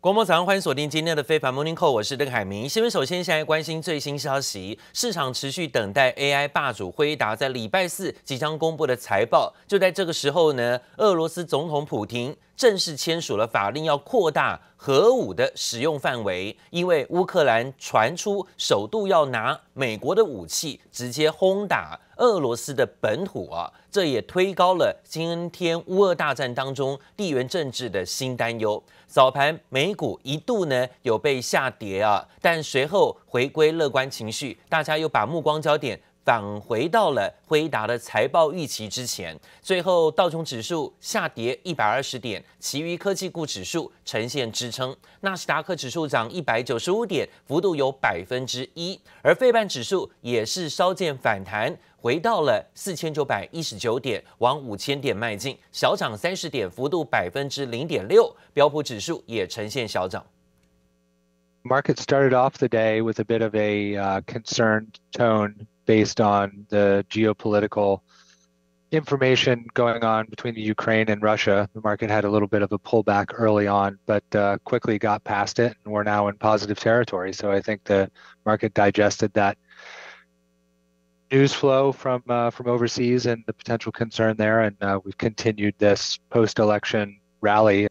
国贸早上，欢迎锁定今天的《非凡 Morning Call》，我是邓海明。新闻首先，先在关心最新消息，市场持续等待 AI 霸主辉达在礼拜四即将公布的财报。就在这个时候呢，俄罗斯总统普京正式签署了法令，要扩大核武的使用范围，因为乌克兰传出首度要拿美国的武器直接轰打俄罗斯的本土啊，这也推高了今天乌俄大战当中地缘政治的新担忧。早盘美股一度呢有被下跌啊，但随后回归乐观情绪，大家又把目光焦点。返回到了辉达的财报预期之前，最后道琼指数下跌一百二十点，其余科技股指数呈现支撑。纳斯达克指数涨一百九十五点，幅度有百分之一，而费半指数也是稍见反弹，回到了四千九百一十九点，往五千点迈进，小涨三十点，幅度百分之零点六。标普指数也呈现小涨。Market started off the day with a bit of a concerned tone. based on the geopolitical information going on between the Ukraine and Russia. The market had a little bit of a pullback early on, but uh, quickly got past it, and we're now in positive territory. So I think the market digested that news flow from uh, from overseas and the potential concern there, and uh, we've continued this post-election rally.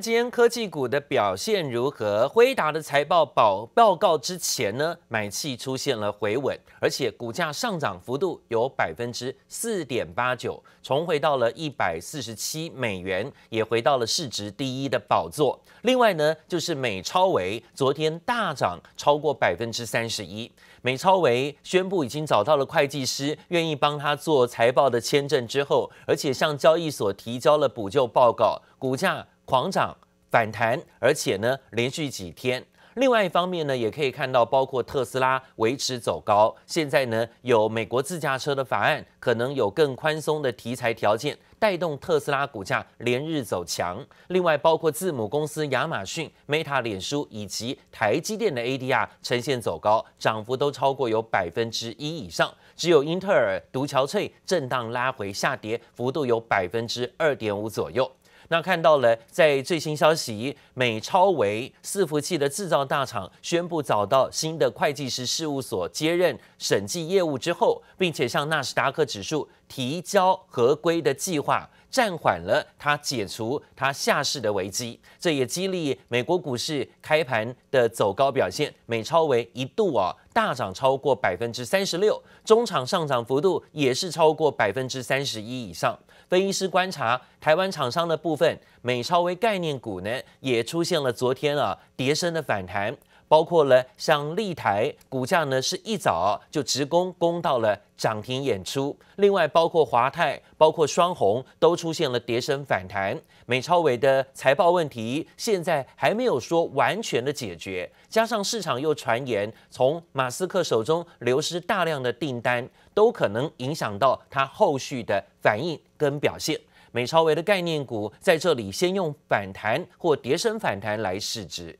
今天科技股的表现如何？辉达的财报报报告之前呢，买气出现了回稳，而且股价上涨幅度有百分之四点八九，重回到了一百四十七美元，也回到了市值第一的宝座。另外呢，就是美超维昨天大涨超过百分之三十一，美超维宣布已经找到了会计师愿意帮他做财报的签证之后，而且向交易所提交了补救报告，股价。狂涨反弹，而且呢连续几天。另外一方面呢，也可以看到包括特斯拉维持走高。现在呢有美国自驾车的法案，可能有更宽松的题材条件，带动特斯拉股价连日走强。另外包括字母公司亚马逊、Meta、脸书以及台积电的 ADR 呈现走高，涨幅都超过有百分之一以上。只有英特尔独憔悴，震荡拉回下跌，幅度有百分之二点五左右。那看到了，在最新消息，美超维伺服器的制造大厂宣布找到新的会计师事务所接任审计业务之后，并且向纳斯达克指数提交合规的计划，暂缓了它解除它下市的危机。这也激励美国股市开盘的走高表现，美超维一度啊大涨超过百分之三十六，中场上涨幅度也是超过百分之三十一以上。分析师观察台湾厂商的部分，美超微概念股呢，也出现了昨天啊跌升的反弹。包括了像利台股价呢，是一早就直攻攻到了涨停，演出。另外，包括华泰、包括双红都出现了跌升反弹。美超伟的财报问题现在还没有说完全的解决，加上市场又传言从马斯克手中流失大量的订单，都可能影响到他后续的反应跟表现。美超伟的概念股在这里先用反弹或跌升反弹来市值。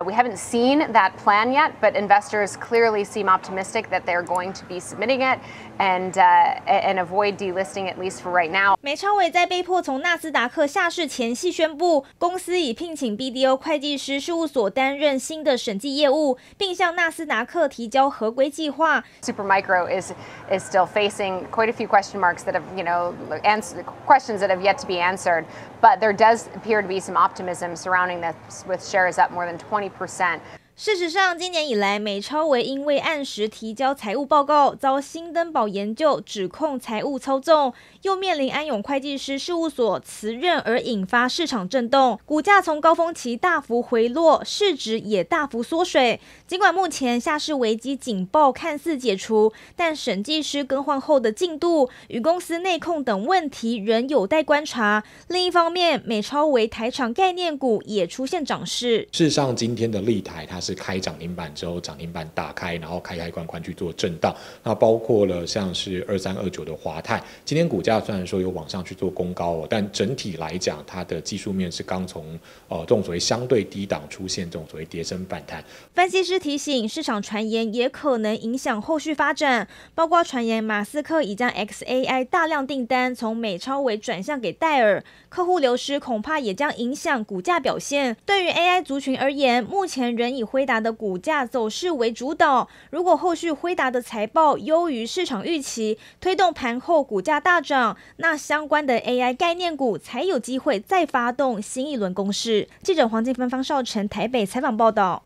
Uh, we haven't seen that plan yet, but investors clearly seem optimistic that they're going to be submitting it and uh, and avoid delisting at least for right now. 美超伟在被迫从纳斯达克下市前夕宣布，公司已聘请 BDO 会计师事务所担任新的审计业务，并向纳斯达克提交合规计划。Supermicro is is still facing quite a few question marks that have you know answer, questions that have yet to be answered, but there does appear to be some optimism surrounding this, with shares up more than 20 percent 事实上，今年以来，美超为因为按时提交财务报告遭新登宝研究指控财务操纵，又面临安永会计师事务所辞任而引发市场震动，股价从高峰期大幅回落，市值也大幅缩水。尽管目前下市危机警报看似解除，但审计师更换后的进度与公司内控等问题仍有待观察。另一方面，美超为台厂概念股也出现涨势。事实上，今天的立台它。是开涨停板之后，涨停板打开，然后开开关关去做震荡。那包括了像是二三二九的华泰，今天股价虽然说有往上去做攻高，但整体来讲，它的技术面是刚从呃这种所谓相对低档出现这种所谓跌升反弹。分析师提醒，市场传言也可能影响后续发展，包括传言马斯克已将 XAI 大量订单从美超为转向给戴尔，客户流失恐怕也将影响股价表现。对于 AI 族群而言，目前仍以辉达的股价走势为主导，如果后续辉达的财报优于市场预期，推动盘后股价大涨，那相关的 AI 概念股才有机会再发动新一轮攻势。记者黄金芬、方少成，台北采访报道。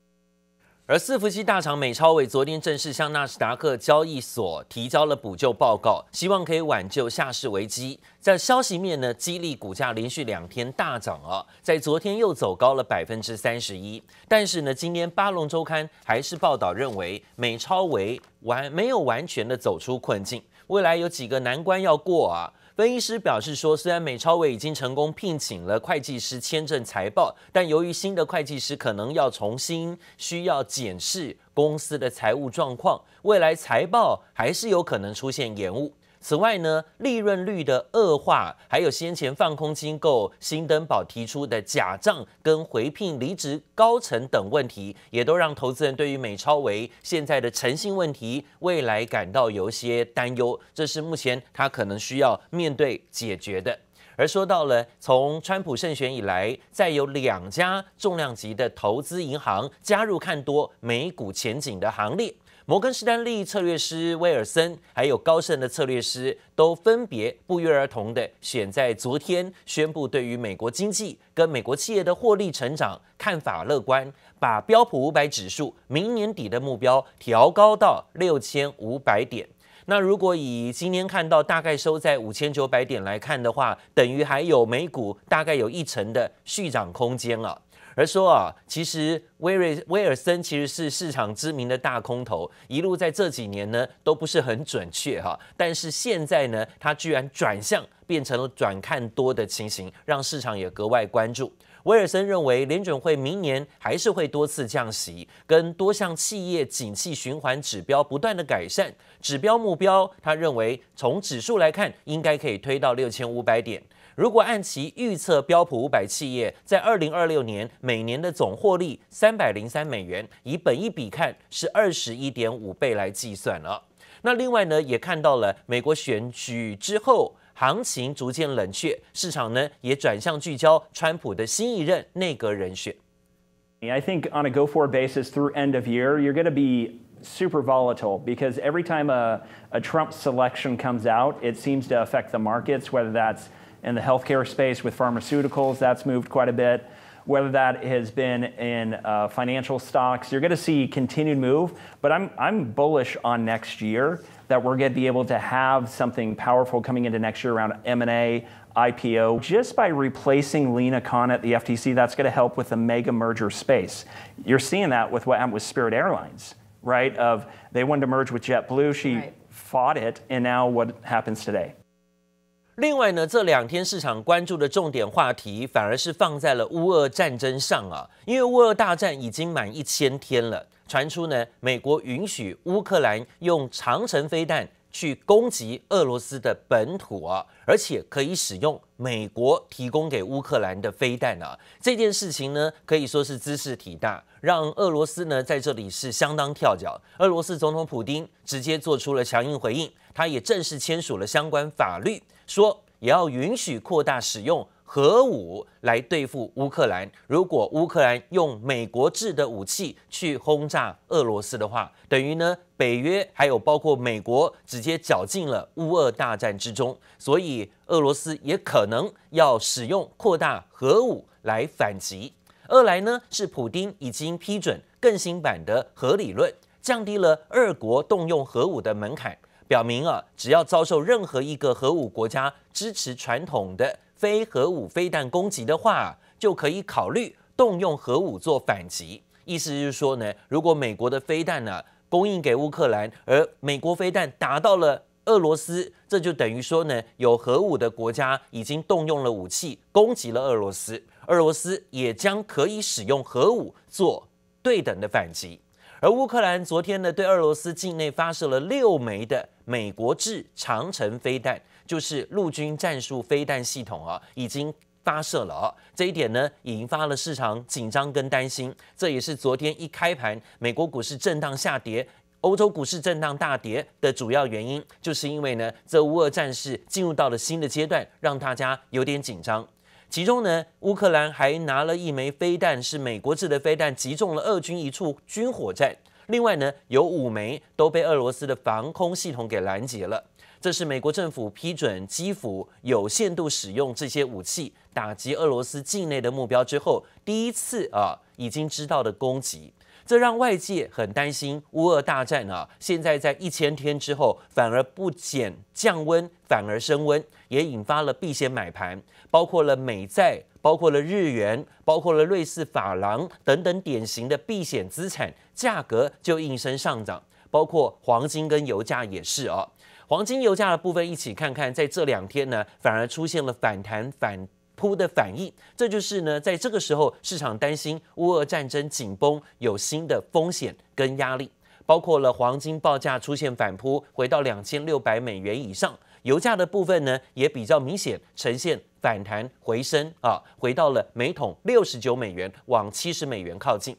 而四福器大厂美超伟昨天正式向纳斯达克交易所提交了补救报告，希望可以挽救下市危机。在消息面呢，激励股价连续两天大涨啊，在昨天又走高了百分之三十一。但是呢，今天巴龙周刊还是报道认为美超伟完没有完全的走出困境，未来有几个难关要过啊。分析师表示说，虽然美超委已经成功聘请了会计师签证财报，但由于新的会计师可能要重新需要检视公司的财务状况，未来财报还是有可能出现延误。此外呢，利润率的恶化，还有先前放空机构新登堡提出的假账跟回聘离职高层等问题，也都让投资人对于美超为现在的诚信问题，未来感到有些担忧。这是目前他可能需要面对解决的。而说到了从川普胜选以来，再有两家重量级的投资银行加入看多美股前景的行列。摩根士丹利策略师威尔森，还有高盛的策略师，都分别不约而同的选在昨天宣布，对于美国经济跟美国企业的获利成长看法乐观，把标普五百指数明年底的目标调高到六千五百点。那如果以今天看到大概收在五千九百点来看的话，等于还有美股大概有一成的续涨空间啊。而说啊，其实威瑞威尔森其实是市场知名的大空头，一路在这几年呢都不是很准确哈。但是现在呢，他居然转向变成了转看多的情形，让市场也格外关注。威尔森认为，联准会明年还是会多次降息，跟多项企业景气循环指标不断的改善指标目标，他认为从指数来看，应该可以推到六千五百点。如果按其预测，标普五百企业在二零二六年每年的总获利三百零三美元，以本一比看是二十一点五倍来计算了。那另外呢，也看到了美国选举之后行情逐渐冷却，市场呢也转向聚焦川普的新一任内阁人选。I think on a go for basis through end of year, you're going to be super volatile because every time a a Trump selection comes out, it seems to affect the markets whether that's in the healthcare space with pharmaceuticals, that's moved quite a bit. Whether that has been in uh, financial stocks, you're going to see continued move. But I'm I'm bullish on next year that we're going to be able to have something powerful coming into next year around M&A, IPO. Just by replacing Lena Khan at the FTC, that's going to help with the mega merger space. You're seeing that with what happened with Spirit Airlines, right? Of they wanted to merge with JetBlue, she right. fought it, and now what happens today? 另外呢，这两天市场关注的重点话题反而是放在了乌俄战争上啊，因为乌俄大战已经满一千天了，传出呢，美国允许乌克兰用长城飞弹去攻击俄罗斯的本土啊，而且可以使用美国提供给乌克兰的飞弹啊，这件事情呢，可以说是姿势体大。让俄罗斯呢在这里是相当跳脚。俄罗斯总统普京直接做出了强硬回应，他也正式签署了相关法律，说也要允许扩大使用核武来对付乌克兰。如果乌克兰用美国制的武器去轰炸俄罗斯的话，等于呢北约还有包括美国直接搅进了乌俄大战之中，所以俄罗斯也可能要使用扩大核武来反击。二来呢，是普京已经批准更新版的核理论，降低了二国动用核武的门槛，表明啊，只要遭受任何一个核武国家支持传统的非核武飞弹攻击的话，就可以考虑动用核武做反击。意思是说呢，如果美国的飞弹呢供应给乌克兰，而美国飞弹达到了俄罗斯，这就等于说呢，有核武的国家已经动用了武器攻击了俄罗斯。俄罗斯也将可以使用核武做对等的反击，而乌克兰昨天呢，对俄罗斯境内发射了六枚的美国制长城飞弹，就是陆军战术飞弹系统啊，已经发射了啊，这一点呢，引发了市场紧张跟担心，这也是昨天一开盘，美国股市震荡下跌，欧洲股市震荡大跌的主要原因，就是因为呢，这乌俄战事进入到了新的阶段，让大家有点紧张。其中呢，乌克兰还拿了一枚飞弹，是美国制的飞弹，击中了俄军一处军火站。另外呢，有五枚都被俄罗斯的防空系统给拦截了。这是美国政府批准基辅有限度使用这些武器打击俄罗斯境内的目标之后，第一次啊，已经知道的攻击。这让外界很担心乌俄大战啊！现在在一千天之后，反而不减降温，反而升温，也引发了避险买盘，包括了美债，包括了日元，包括了瑞士法郎等等典型的避险资产价格就应声上涨，包括黄金跟油价也是啊。黄金油价的部分一起看看，在这两天呢，反而出现了反弹反。扑的反应，这就是呢，在这个时候，市场担心乌俄战争紧绷，有新的风险跟压力，包括了黄金报价出现反扑，回到两千六百美元以上，油价的部分呢，也比较明显呈现反弹回升啊，回到了每桶六十九美元，往七十美元靠近。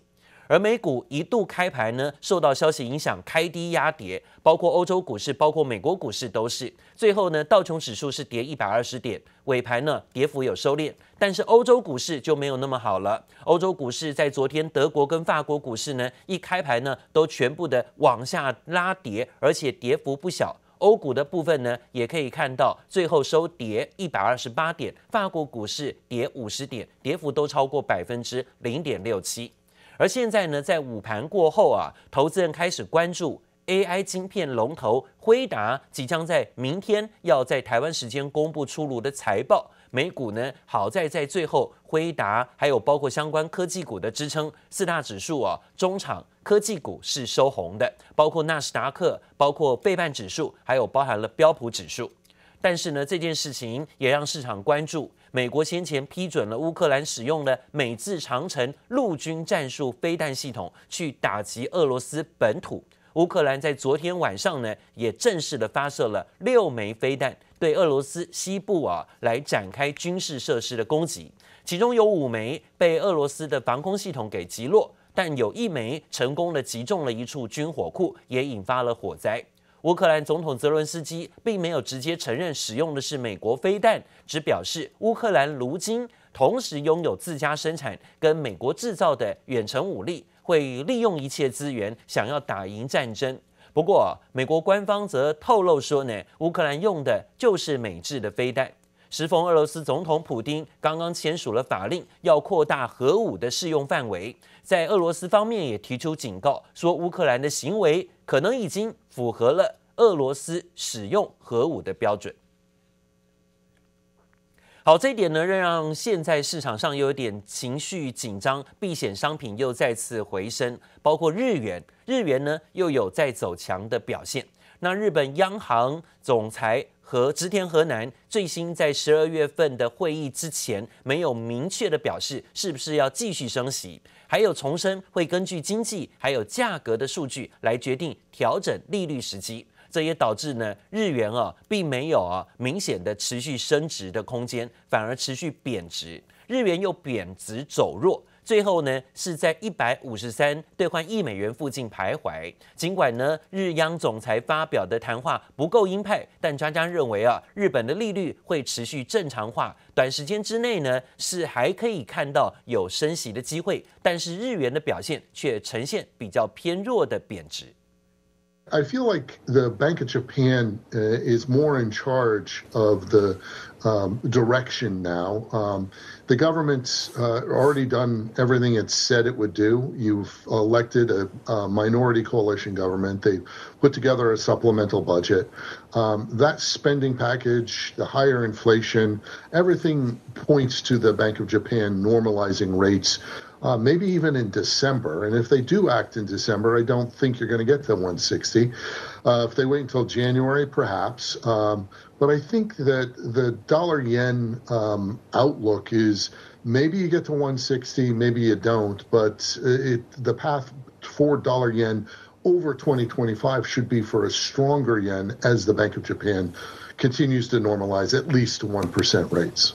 而美股一度开盘呢，受到消息影响开低压跌，包括欧洲股市，包括美国股市都是。最后呢，道琼指数是跌一百二十点，尾盘呢跌幅有收敛，但是欧洲股市就没有那么好了。欧洲股市在昨天德国跟法国股市呢一开盘呢都全部的往下拉跌，而且跌幅不小。欧股的部分呢也可以看到，最后收跌一百二十八点，法国股市跌五十点，跌幅都超过百分之零点六七。而现在呢，在午盘过后啊，投资人开始关注 AI 晶片龙头辉达即将在明天要在台湾时间公布出炉的财报。美股呢，好在在最后，辉达还有包括相关科技股的支撑，四大指数啊，中场科技股是收红的，包括纳斯达克，包括费半指数，还有包含了标普指数。但是呢，这件事情也让市场关注。美国先前批准了乌克兰使用的美制“长城”陆军战术飞弹系统去打击俄罗斯本土。乌克兰在昨天晚上呢，也正式的发射了六枚飞弹，对俄罗斯西部啊来展开军事设施的攻击。其中有五枚被俄罗斯的防空系统给击落，但有一枚成功的击中了一处军火库，也引发了火灾。乌克兰总统泽伦斯基并没有直接承认使用的是美国飞弹，只表示乌克兰如今同时拥有自家生产跟美国制造的远程武力，会利用一切资源想要打赢战争。不过，美国官方则透露说呢，乌克兰用的就是美制的飞弹。时逢俄罗斯总统普京刚刚签署了法令，要扩大核武的适用范围。在俄罗斯方面也提出警告，说乌克兰的行为可能已经符合了俄罗斯使用核武的标准。好，这一点呢让让现在市场上有点情绪紧张，避险商品又再次回升，包括日元，日元呢又有再走强的表现。那日本央行总裁。和直田和南最新在十二月份的会议之前，没有明确的表示是不是要继续升息，还有重申会根据经济还有价格的数据来决定调整利率时机，这也导致呢日元啊并没有啊明显的持续升值的空间，反而持续贬值，日元又贬值走弱。最后呢，是在一百五十三兑换一美元附近徘徊。尽管呢，日央总裁发表的谈话不够鹰派，但专家认为啊，日本的利率会持续正常化。短时间之内呢，是还可以看到有升息的机会，但是日元的表现却呈现比较偏弱的贬值。I feel like the Bank of Japan is more in charge of the. um, direction now. Um, the government's uh, already done everything it said it would do. You've elected a, a minority coalition government. They put together a supplemental budget. Um, that spending package, the higher inflation, everything points to the Bank of Japan normalizing rates. Uh, maybe even in December. And if they do act in December, I don't think you're going to get the 160. Uh, if they wait until January, perhaps. Um, but I think that the dollar yen um, outlook is maybe you get to 160, maybe you don't, but it, the path for dollar yen over 2025 should be for a stronger yen as the Bank of Japan continues to normalize at least 1% rates.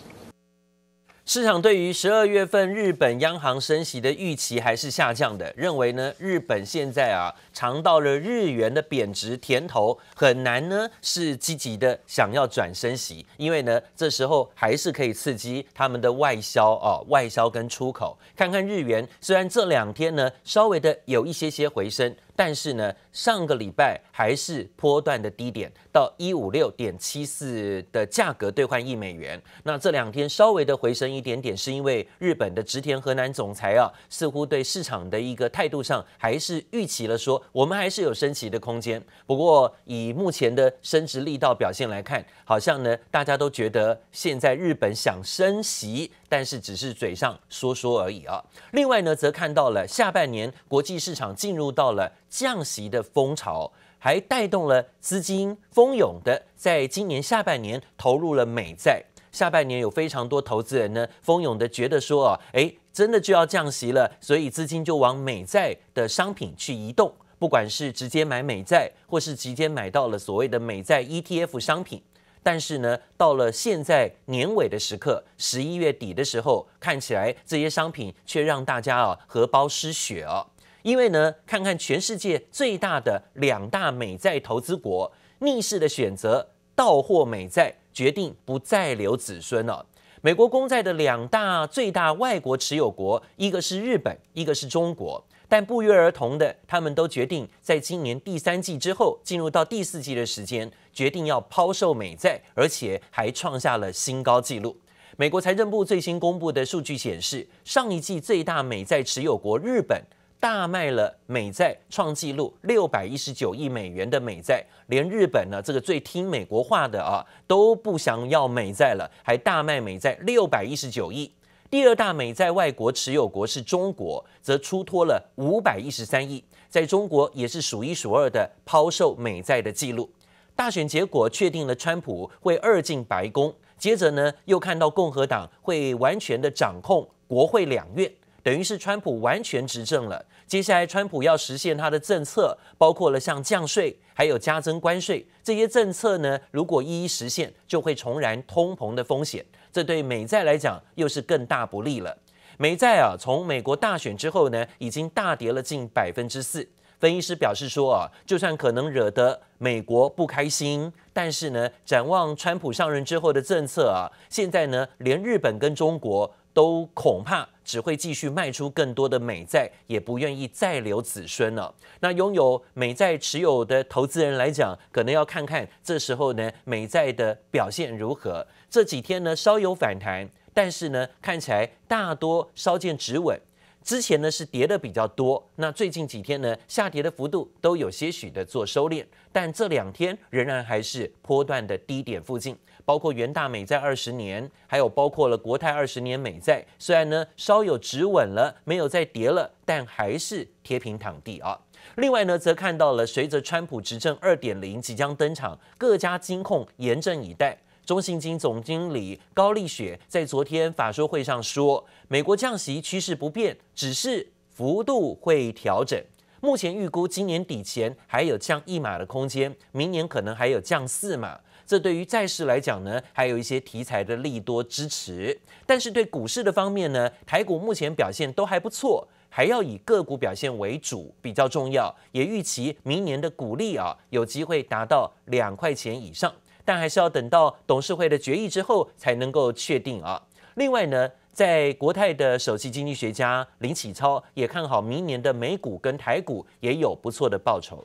市场对于十二月份日本央行升息的预期还是下降的，认为呢日本现在啊尝到了日元的贬值甜头，很难呢是积极的想要转升息，因为呢这时候还是可以刺激他们的外销啊外销跟出口。看看日元，虽然这两天呢稍微的有一些些回升。但是呢，上个礼拜还是波段的低点，到一五六点七四的价格兑换一美元。那这两天稍微的回升一点点，是因为日本的植田河南总裁啊，似乎对市场的一个态度上还是预期了，说我们还是有升息的空间。不过以目前的升值力道表现来看，好像呢，大家都觉得现在日本想升息。但是只是嘴上说说而已啊。另外呢，则看到了下半年国际市场进入到了降息的风潮，还带动了资金蜂涌的在今年下半年投入了美债。下半年有非常多投资人呢，蜂涌的觉得说啊，哎，真的就要降息了，所以资金就往美债的商品去移动，不管是直接买美债，或是直接买到了所谓的美债 ETF 商品。但是呢，到了现在年尾的时刻，十一月底的时候，看起来这些商品却让大家啊荷包失血哦。因为呢，看看全世界最大的两大美债投资国，逆势的选择到货美债，决定不再留子孙了。美国公债的两大最大外国持有国，一个是日本，一个是中国。但不约而同的，他们都决定在今年第三季之后进入到第四季的时间，决定要抛售美债，而且还创下了新高纪录。美国财政部最新公布的数据显示，上一季最大美债持有国日本大卖了美债，创纪录六百一十九亿美元的美债，连日本呢这个最听美国话的啊都不想要美债了，还大卖美债六百一十九亿。第二大美债外国持有国是中国，则出脱了五百一十三亿，在中国也是数一数二的抛售美债的记录。大选结果确定了川普会二进白宫，接着呢又看到共和党会完全的掌控国会两院，等于是川普完全执政了。接下来川普要实现他的政策，包括了像降税、还有加征关税这些政策呢，如果一一实现，就会重燃通膨的风险。这对美债来讲又是更大不利了。美债啊，从美国大选之后呢，已经大跌了近百分之四。分析师表示说啊，就算可能惹得美国不开心，但是呢，展望川普上任之后的政策啊，现在呢，连日本跟中国都恐怕只会继续卖出更多的美债，也不愿意再留子孙了。那拥有美债持有的投资人来讲，可能要看看这时候呢，美债的表现如何。这几天呢，稍有反弹，但是呢，看起来大多稍见止稳。之前呢是跌的比较多，那最近几天呢，下跌的幅度都有些许的做收敛，但这两天仍然还是波段的低点附近。包括元大美在二十年，还有包括了国泰二十年美债，虽然呢稍有止稳了，没有再跌了，但还是贴平躺地啊。另外呢，则看到了随着川普执政二点零即将登场，各家金控严阵以待。中信金总经理高丽雪在昨天法说会上说，美国降息趋势不变，只是幅度会调整。目前预估今年底前还有降一码的空间，明年可能还有降四码。这对于债市来讲呢，还有一些题材的利多支持。但是对股市的方面呢，台股目前表现都还不错，还要以个股表现为主比较重要。也预期明年的股利啊，有机会达到两块钱以上。但还是要等到董事会的决议之后才能够确定啊。另外呢，在国泰的首席经济学家林启超也看好明年的美股跟台股也有不错的报酬。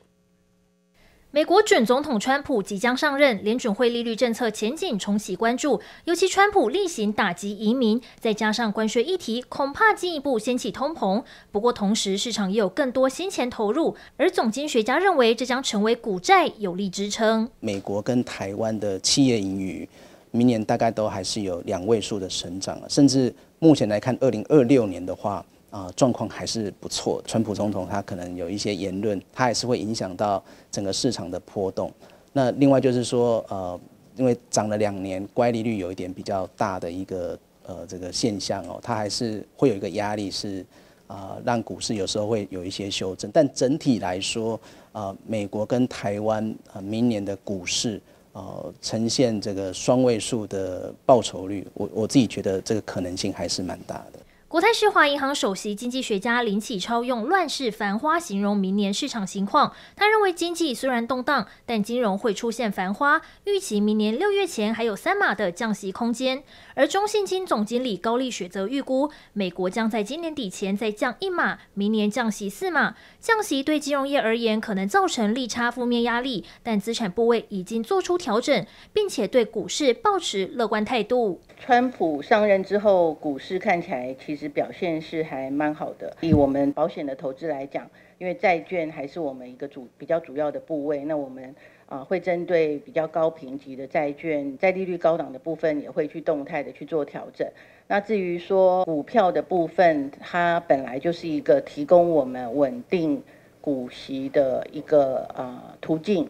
美国准总统川普即将上任，联准会利率政策前景重启关注。尤其川普例行打击移民，再加上关税议题，恐怕进一步掀起通膨。不过同时，市场也有更多新钱投入，而总经学家认为这将成为股债有力支撑。美国跟台湾的企业盈余，明年大概都还是有两位数的成长，甚至目前来看，二零二六年的话。啊，状况还是不错川普总统他可能有一些言论，他还是会影响到整个市场的波动。那另外就是说，呃，因为涨了两年，乖离率有一点比较大的一个呃这个现象哦，它还是会有一个压力是啊，让股市有时候会有一些修正。但整体来说，啊，美国跟台湾啊明年的股市呃呈现这个双位数的报酬率，我我自己觉得这个可能性还是蛮大的。国泰世华银行首席经济学家林启超用“乱世繁花”形容明年市场情况。他认为，经济虽然动荡，但金融会出现繁花。预期明年六月前还有三码的降息空间。而中信金总经理高丽雪则预估，美国将在今年底前再降一码，明年降息四码。降息对金融业而言可能造成利差负面压力，但资产部位已经做出调整，并且对股市保持乐观态度。川普上任之后，股市看起来其其实表现是还蛮好的。以我们保险的投资来讲，因为债券还是我们一个主比较主要的部位，那我们啊会针对比较高评级的债券，在利率高档的部分也会去动态的去做调整。那至于说股票的部分，它本来就是一个提供我们稳定股息的一个啊途径。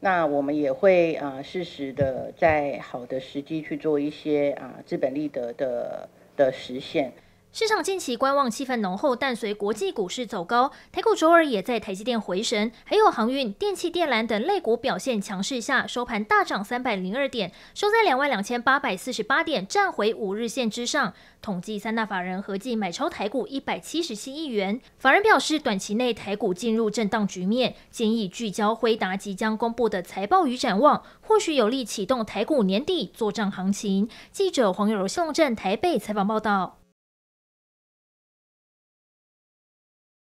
那我们也会啊适时的在好的时机去做一些啊资本利得的的实现。市场近期观望气氛浓厚，但随国际股市走高，台股周二也在台积电回神，还有航运、电气电缆等类股表现强势，下收盘大涨三百零二点，收在两万两千八百四十八点，站回五日线之上。统计三大法人合计买超台股一百七十七亿元。法人表示，短期内台股进入震荡局面，建议聚焦辉达即将公布的财报与展望，或许有利启动台股年底做账行情。记者黄友柔、镇台北采访报道。